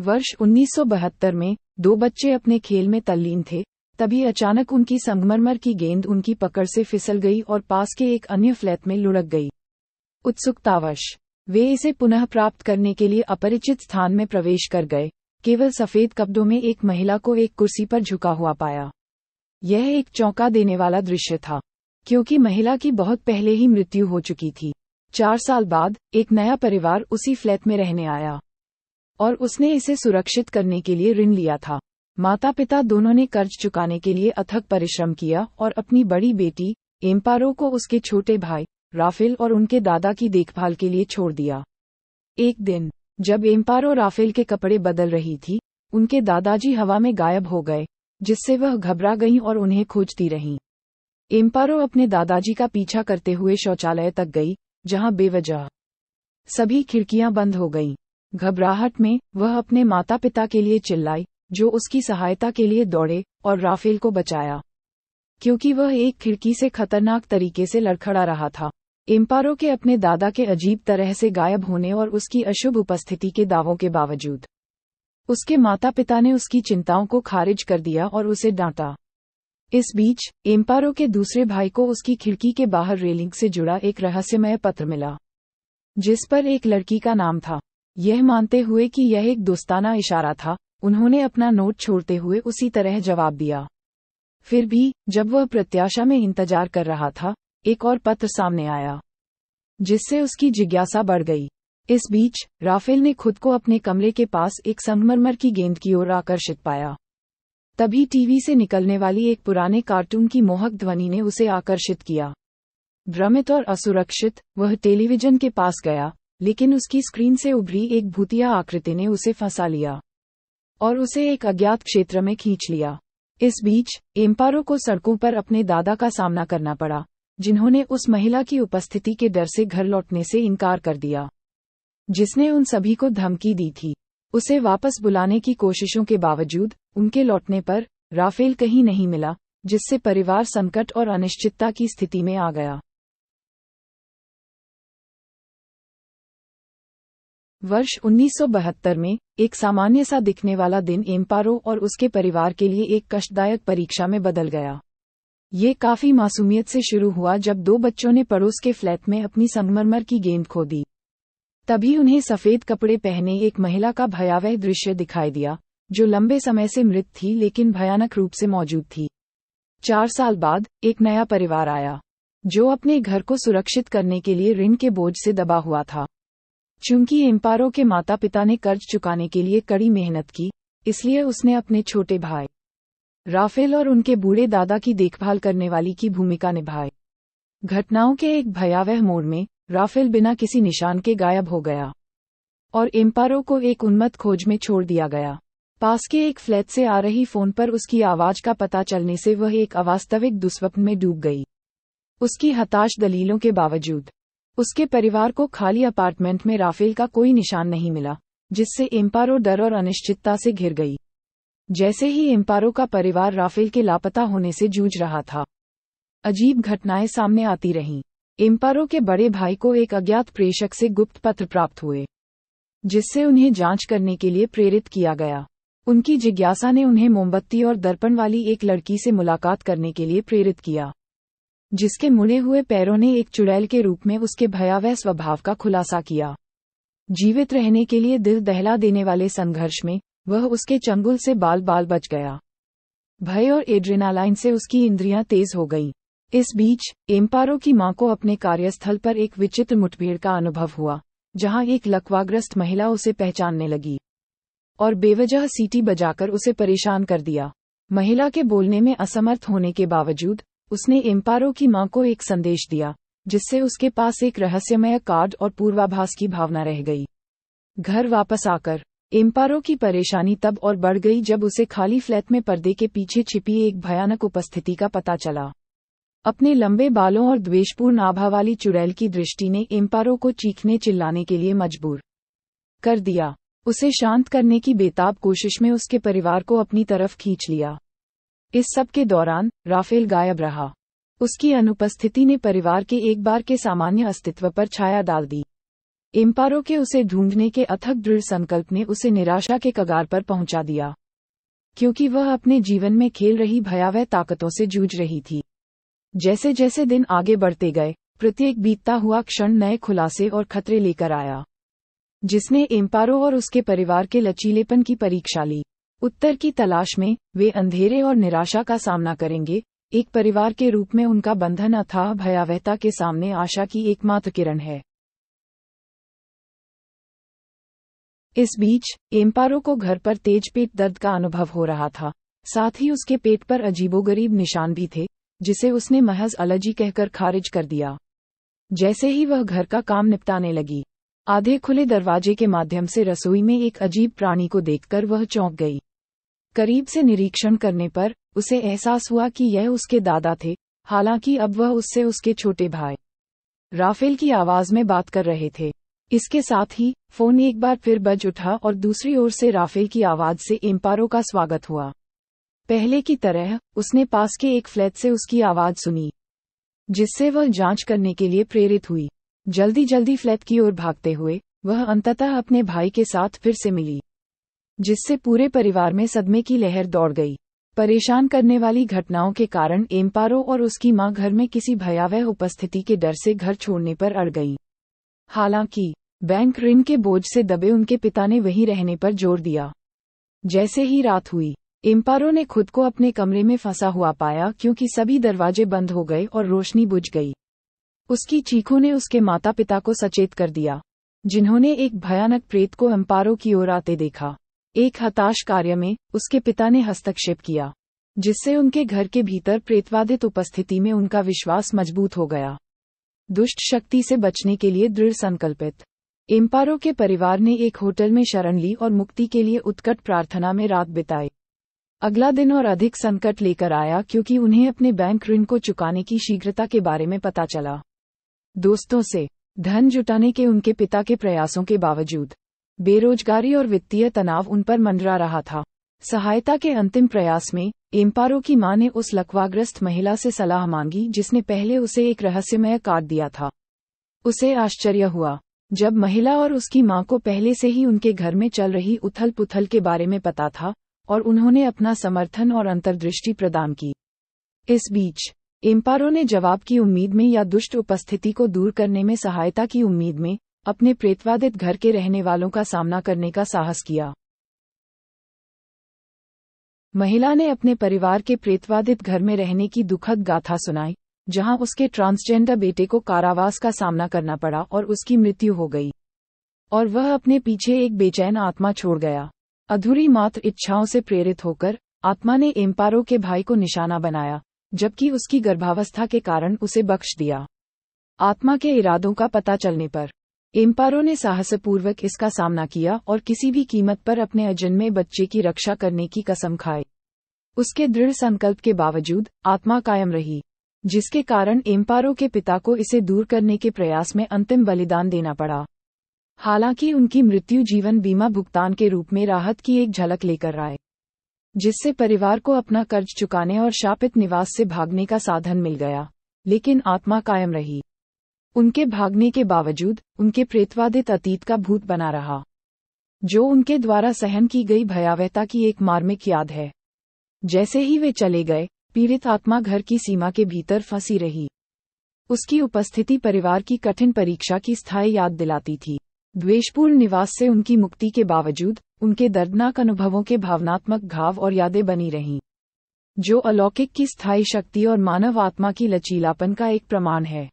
वर्ष 1972 में दो बच्चे अपने खेल में तल्लीन थे तभी अचानक उनकी संगमरमर की गेंद उनकी पकड़ से फिसल गई और पास के एक अन्य फ्लैट में लुढ़क गई उत्सुकतावश वे इसे पुनः प्राप्त करने के लिए अपरिचित स्थान में प्रवेश कर गए केवल सफेद कब्दों में एक महिला को एक कुर्सी पर झुका हुआ पाया यह एक चौंका देने वाला दृश्य था क्योंकि महिला की बहुत पहले ही मृत्यु हो चुकी थी चार साल बाद एक नया परिवार उसी फ्लैट में रहने आया और उसने इसे सुरक्षित करने के लिए ऋण लिया था माता पिता दोनों ने कर्ज चुकाने के लिए अथक परिश्रम किया और अपनी बड़ी बेटी एम्पारो को उसके छोटे भाई राफेल और उनके दादा की देखभाल के लिए छोड़ दिया एक दिन जब एम्पारो राफेल के कपड़े बदल रही थी उनके दादाजी हवा में गायब हो गए जिससे वह घबरा गई और उन्हें खोजती रहीं एम्पारो अपने दादाजी का पीछा करते हुए शौचालय तक गई जहां बेवजह सभी खिड़कियां बंद हो गईं घबराहट में वह अपने माता पिता के लिए चिल्लाई जो उसकी सहायता के लिए दौड़े और राफेल को बचाया क्योंकि वह एक खिड़की से खतरनाक तरीके से लड़खड़ा रहा था एम्पारो के अपने दादा के अजीब तरह से गायब होने और उसकी अशुभ उपस्थिति के दावों के बावजूद उसके माता पिता ने उसकी चिंताओं को खारिज कर दिया और उसे डांटा इस बीच एम्पारो के दूसरे भाई को उसकी खिड़की के बाहर रेलिंग से जुड़ा एक रहस्यमय पत्र मिला जिस पर एक लड़की का नाम था यह मानते हुए कि यह एक दोस्ताना इशारा था उन्होंने अपना नोट छोड़ते हुए उसी तरह जवाब दिया फिर भी जब वह प्रत्याशा में इंतजार कर रहा था एक और पत्र सामने आया जिससे उसकी जिज्ञासा बढ़ गई इस बीच राफेल ने खुद को अपने कमरे के पास एक संगमरमर की गेंद की ओर आकर्षित पाया तभी टीवी से निकलने वाली एक पुराने कार्टून की मोहक ध्वनि ने उसे आकर्षित किया भ्रमित और असुरक्षित वह टेलीविजन के पास गया लेकिन उसकी स्क्रीन से उभरी एक भूतिया आकृति ने उसे फंसा लिया और उसे एक अज्ञात क्षेत्र में खींच लिया इस बीच एम्पारो को सड़कों पर अपने दादा का सामना करना पड़ा जिन्होंने उस महिला की उपस्थिति के डर से घर लौटने से इनकार कर दिया जिसने उन सभी को धमकी दी थी उसे वापस बुलाने की कोशिशों के बावजूद उनके लौटने पर राफेल कहीं नहीं मिला जिससे परिवार संकट और अनिश्चितता की स्थिति में आ गया वर्ष 1972 में एक सामान्य सा दिखने वाला दिन एम्पारो और उसके परिवार के लिए एक कष्टदायक परीक्षा में बदल गया ये काफी मासूमियत से शुरू हुआ जब दो बच्चों ने पड़ोस के फ्लैट में अपनी संगमरमर की गेंद खो दी तभी उन्हें सफेद कपड़े पहने एक महिला का भयावह दृश्य दिखाई दिया जो लंबे समय से मृत थी लेकिन भयानक रूप से मौजूद थी चार साल बाद एक नया परिवार आया जो अपने घर को सुरक्षित करने के लिए ऋण के बोझ से दबा हुआ था चूंकि एम्पारो के माता पिता ने कर्ज चुकाने के लिए कड़ी मेहनत की इसलिए उसने अपने छोटे भाई राफेल और उनके बूढ़े दादा की देखभाल करने वाली की भूमिका निभाए घटनाओं के एक भयावह मोड़ में राफेल बिना किसी निशान के गायब हो गया और एम्पारो को एक उन्मत्त खोज में छोड़ दिया गया पास के एक फ्लैट से आ रही फोन पर उसकी आवाज का पता चलने से वह एक अवास्तविक दुस्वप्न में डूब गई उसकी हताश दलीलों के बावजूद उसके परिवार को खाली अपार्टमेंट में राफेल का कोई निशान नहीं मिला जिससे एम्पारो डर और अनिश्चितता से घिर गई जैसे ही एम्पारो का परिवार राफेल के लापता होने से जूझ रहा था अजीब घटनाएं सामने आती रहीं एम्पारो के बड़े भाई को एक अज्ञात प्रेषक से गुप्त पत्र प्राप्त हुए जिससे उन्हें जांच करने के लिए प्रेरित किया गया उनकी जिज्ञासा ने उन्हें मोमबत्ती और दर्पण वाली एक लड़की से मुलाकात करने के लिए प्रेरित किया जिसके मुड़े हुए पैरों ने एक चुड़ैल के रूप में उसके भयावह स्वभाव का खुलासा किया जीवित रहने के लिए दिल दहला देने वाले संघर्ष में वह उसके चंगुल से बाल बाल बच गया भय और एड्रेनालाइन से उसकी इंद्रियां तेज हो गईं। इस बीच एम्पारो की मां को अपने कार्यस्थल पर एक विचित्र मुठभेड़ का अनुभव हुआ जहां एक लकवाग्रस्त महिला उसे पहचानने लगी और बेवजह सीटी बजाकर उसे परेशान कर दिया महिला के बोलने में असमर्थ होने के बावजूद उसने एम्पारो की मां को एक संदेश दिया जिससे उसके पास एक रहस्यमय कार्ड और पूर्वाभास की भावना रह गई घर वापस आकर एम्पारो की परेशानी तब और बढ़ गई जब उसे खाली फ्लैट में पर्दे के पीछे छिपी एक भयानक उपस्थिति का पता चला अपने लंबे बालों और द्वेषपूर्ण आभा वाली चुड़ैल की दृष्टि ने एम्पारो को चीखने चिल्लाने के लिए मजबूर कर दिया उसे शांत करने की बेताब कोशिश में उसके परिवार को अपनी तरफ खींच लिया इस सब के दौरान राफेल गायब रहा उसकी अनुपस्थिति ने परिवार के एक बार के सामान्य अस्तित्व पर छाया डाल दी एम्पारो के उसे ढूंढने के अथक दृढ़ संकल्प ने उसे निराशा के कगार पर पहुंचा दिया क्योंकि वह अपने जीवन में खेल रही भयावह ताकतों से जूझ रही थी जैसे जैसे दिन आगे बढ़ते गए प्रत्येक बीतता हुआ क्षण नए खुलासे और खतरे लेकर आया जिसने एम्पारो और उसके परिवार के लचीलेपन की परीक्षा ली उत्तर की तलाश में वे अंधेरे और निराशा का सामना करेंगे एक परिवार के रूप में उनका बंधन अथाह भयावहता के सामने आशा की एकमात्र किरण है इस बीच एम्पारो को घर पर तेज पेट दर्द का अनुभव हो रहा था साथ ही उसके पेट पर अजीबोगरीब निशान भी थे जिसे उसने महज अलर्जी कहकर खारिज कर दिया जैसे ही वह घर का काम निपटाने लगी आधे खुले दरवाजे के माध्यम से रसोई में एक अजीब प्राणी को देखकर वह चौंक गई करीब से निरीक्षण करने पर उसे एहसास हुआ कि यह उसके दादा थे हालांकि अब वह उससे उसके छोटे भाई राफेल की आवाज में बात कर रहे थे इसके साथ ही फोन एक बार फिर बज उठा और दूसरी ओर से राफेल की आवाज से एम्पारो का स्वागत हुआ पहले की तरह उसने पास के एक फ्लैट से उसकी आवाज सुनी जिससे वह जांच करने के लिए प्रेरित हुई जल्दी जल्दी फ्लैट की ओर भागते हुए वह अंततः अपने भाई के साथ फिर से मिली जिससे पूरे परिवार में सदमे की लहर दौड़ गई परेशान करने वाली घटनाओं के कारण एम्पारो और उसकी मां घर में किसी भयावह उपस्थिति के डर से घर छोड़ने पर अड़ गईं। हालांकि बैंक ऋण के बोझ से दबे उनके पिता ने वहीं रहने पर जोर दिया जैसे ही रात हुई एम्पारो ने खुद को अपने कमरे में फंसा हुआ पाया क्योंकि सभी दरवाजे बंद हो गए और रोशनी बुझ गई उसकी चीखों ने उसके माता पिता को सचेत कर दिया जिन्होंने एक भयानक प्रेत को एम्पारो की ओर आते देखा एक हताश कार्य में उसके पिता ने हस्तक्षेप किया जिससे उनके घर के भीतर प्रेतवादित उपस्थिति में उनका विश्वास मजबूत हो गया दुष्ट शक्ति से बचने के लिए दृढ़ संकल्पित एम्पारो के परिवार ने एक होटल में शरण ली और मुक्ति के लिए उत्कट प्रार्थना में रात बिताई अगला दिन और अधिक संकट लेकर आया क्योंकि उन्हें अपने बैंक ऋण को चुकाने की शीघ्रता के बारे में पता चला दोस्तों से धन जुटाने के उनके पिता के प्रयासों के बावजूद बेरोजगारी और वित्तीय तनाव उन पर मंडरा रहा था सहायता के अंतिम प्रयास में एम्पारो की मां ने उस लकवाग्रस्त महिला से सलाह मांगी जिसने पहले उसे एक रहस्यमय कार्ड दिया था उसे आश्चर्य हुआ जब महिला और उसकी मां को पहले से ही उनके घर में चल रही उथल पुथल के बारे में पता था और उन्होंने अपना समर्थन और अंतर्दृष्टि प्रदान की इस बीच एम्पारो ने जवाब की उम्मीद में या दुष्ट उपस्थिति को दूर करने में सहायता की उम्मीद में अपने प्रेतवादित घर के रहने वालों का सामना करने का साहस किया महिला ने अपने परिवार के प्रेतवादित घर में रहने की दुखद गाथा सुनाई जहां उसके ट्रांसजेंडर बेटे को कारावास का सामना करना पड़ा और उसकी मृत्यु हो गई और वह अपने पीछे एक बेचैन आत्मा छोड़ गया अधूरी मात्र इच्छाओं से प्रेरित होकर आत्मा ने एम्पारो के भाई को निशाना बनाया जबकि उसकी गर्भावस्था के कारण उसे बख्श दिया आत्मा के इरादों का पता चलने पर एम्पारो ने साहसपूर्वक इसका सामना किया और किसी भी कीमत पर अपने अजन्मे बच्चे की रक्षा करने की कसम खाई उसके दृढ़ संकल्प के बावजूद आत्मा कायम रही जिसके कारण एम्पारो के पिता को इसे दूर करने के प्रयास में अंतिम बलिदान देना पड़ा हालांकि उनकी मृत्यु जीवन बीमा भुगतान के रूप में राहत की एक झलक लेकर आए जिससे परिवार को अपना कर्ज चुकाने और शापित निवास से भागने का साधन मिल गया लेकिन आत्मा कायम रही उनके भागने के बावजूद उनके प्रेतवादित अतीत का भूत बना रहा जो उनके द्वारा सहन की गई भयावहता की एक मार्मिक याद है जैसे ही वे चले गए पीड़ित आत्मा घर की सीमा के भीतर फंसी रही उसकी उपस्थिति परिवार की कठिन परीक्षा की स्थायी याद दिलाती थी द्वेषपूर्ण निवास से उनकी मुक्ति के बावजूद उनके दर्दनाक अनुभवों के भावनात्मक घाव और यादें बनी रहीं जो अलौकिक की स्थायी शक्ति और मानव आत्मा की लचीलापन का एक प्रमाण है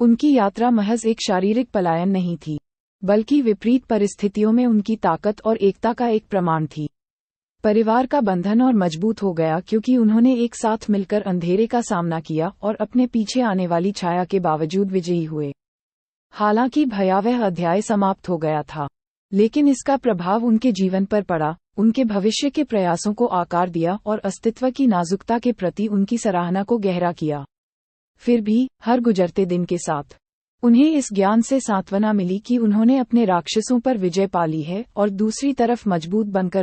उनकी यात्रा महज एक शारीरिक पलायन नहीं थी बल्कि विपरीत परिस्थितियों में उनकी ताकत और एकता का एक प्रमाण थी परिवार का बंधन और मजबूत हो गया क्योंकि उन्होंने एक साथ मिलकर अंधेरे का सामना किया और अपने पीछे आने वाली छाया के बावजूद विजयी हुए हालांकि भयावह अध्याय समाप्त हो गया था लेकिन इसका प्रभाव उनके जीवन पर पड़ा उनके भविष्य के प्रयासों को आकार दिया और अस्तित्व की नाजुकता के प्रति उनकी सराहना को गहरा किया फिर भी हर गुजरते दिन के साथ उन्हें इस ज्ञान से सांत्वना मिली कि उन्होंने अपने राक्षसों पर विजय पाली है और दूसरी तरफ मजबूत बनकर